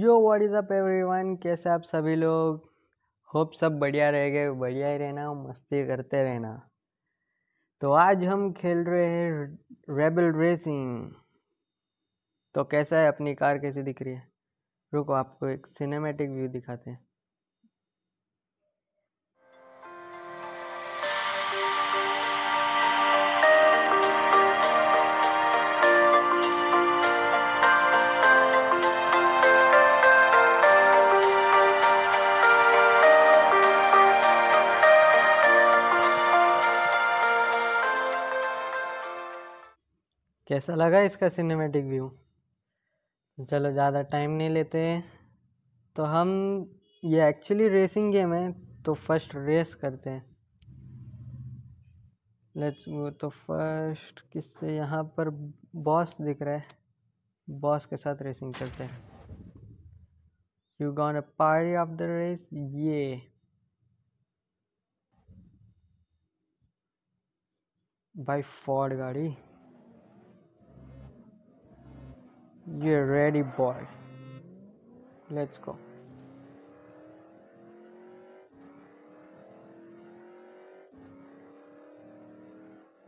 Yo what is up everyone कैसे आप सभी लोग होप सब बढ़िया रह गए बढ़िया ही रहना मस्ती करते रहना तो आज हम खेल रहे हैं रेबल रेसिंग तो कैसा है अपनी कार कैसी दिख रही है रुको आपको एक सिनेमैटिक व्यू दिखाते हैं कैसा लगा इसका सिनेमेटिक व्यू चलो ज़्यादा टाइम नहीं लेते तो हम ये एक्चुअली रेसिंग गेम है तो फर्स्ट रेस करते हैं लेट्स गो तो फर्स्ट किससे यहाँ पर बॉस दिख रहा है बॉस के साथ रेसिंग करते हैं you gone a party of the race ये बाई फॉर्ड गाड़ी You're ready, boy. Let's go.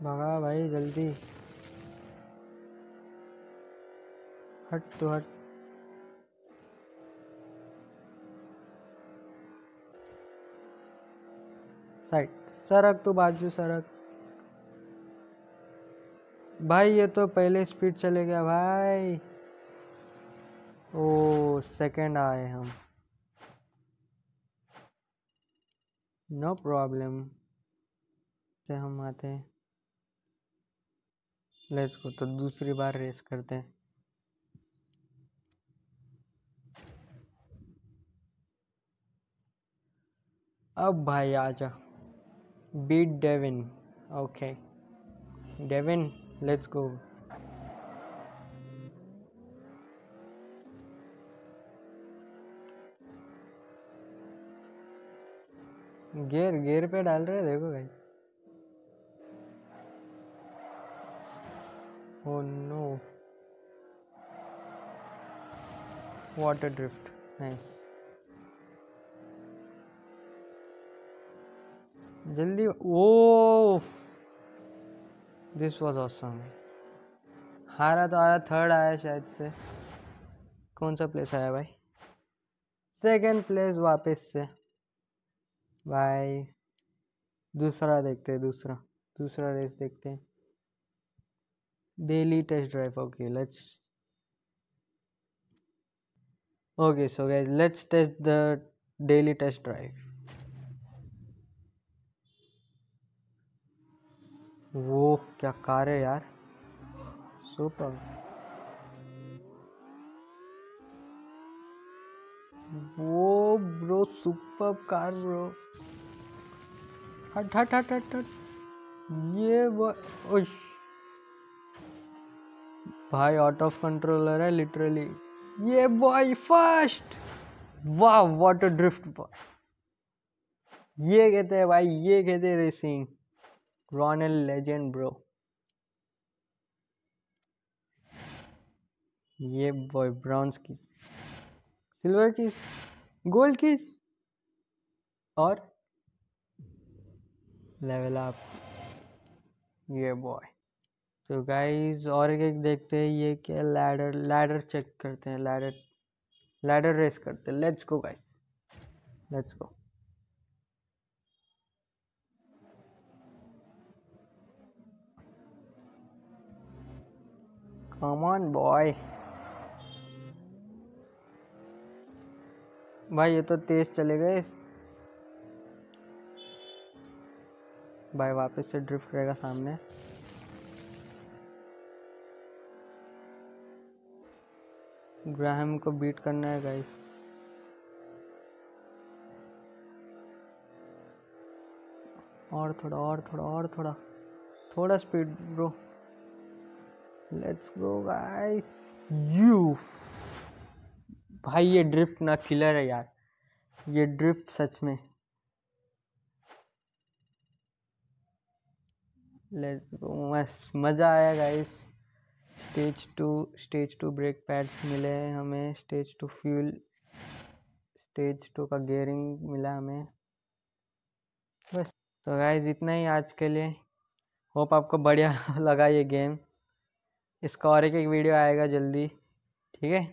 भगा भाई जल्दी हट तो हट साइड सरक तो बाजू सरक भाई ये तो पहले स्पीड चले गया भाई ओ सेकंड आए हम नो प्रॉब्लम से हम आते हैं लेट्स गो तो दूसरी बार रेस करते हैं अब भाई आजा beat Devin okay Devin let's go gear gear पे डाल रहे देखो भाई oh no water drift nice जल्दी ओ दिस वाज ऑसम हारा तो आया थर्ड आया शायद से कौन सा प्लेस आया भाई सेकंड प्लेस वापस से बाय दूसरा देखते हैं दूसरा दूसरा रेस देखते हैं daily test drive okay let's okay so guys let's test the daily test drive वो क्या कार है यार सुपर वो ब्रो सुपर कार ब्रो हट हट हट हट हट ये वो भाई आउट ऑफ कंट्रोलर है लिटरली ये बॉय फर्स्ट वाह व्हाट अ ड्रिफ्ट बॉय ये कहते हैं भाई ये कहते हैं रेसिंग रॉनल लेजेंड ब्रो ये बॉय ब्राउन्स की सिल्वर की गोल किस और लेवल अप ये बॉय तो गाइस और एक देखते हैं ये क्या लैडर लैडर चेक करते हैं लैडर लैडर रेस करते हैं let's go guys let's go come on boy भाई ये तो तेज चले गए भाई वापस से ड्रिफ्ट रहेगा सामने ग्राहम को बीट करना है गाइस और थोड़ा और थोड़ा और थोड़ा थोड़ा speed bro let's go guys you भाई ये ड्रिफ्ट ना किलर है यार ये ड्रिफ्ट सच में लेट्स गो मस्त मज़ा आया guys stage two stage two brake pads मिले हमें stage two fuel stage two का गेयरिंग मिला हमें बस तो गाइस इतना ही आज के लिए होप आपको बढ़िया लगा ये गेम इसका और एक एक वीडियो आएगा जल्दी ठीक है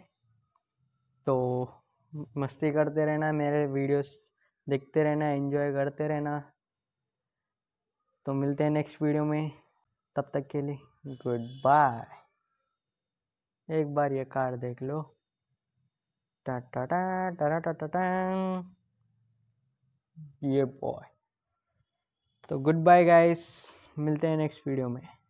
तो मस्ती करते रहना मेरे वीडियोस देखते रहना एंजॉय करते रहना तो मिलते हैं नेक्स्ट वीडियो में तब तक के लिए गुड बाय एक बार ये कार देख लो टा टा टा टा टा टा टा ये बॉय तो गुड बाय गाइस मिलते हैं नेक्स्ट वीडियो में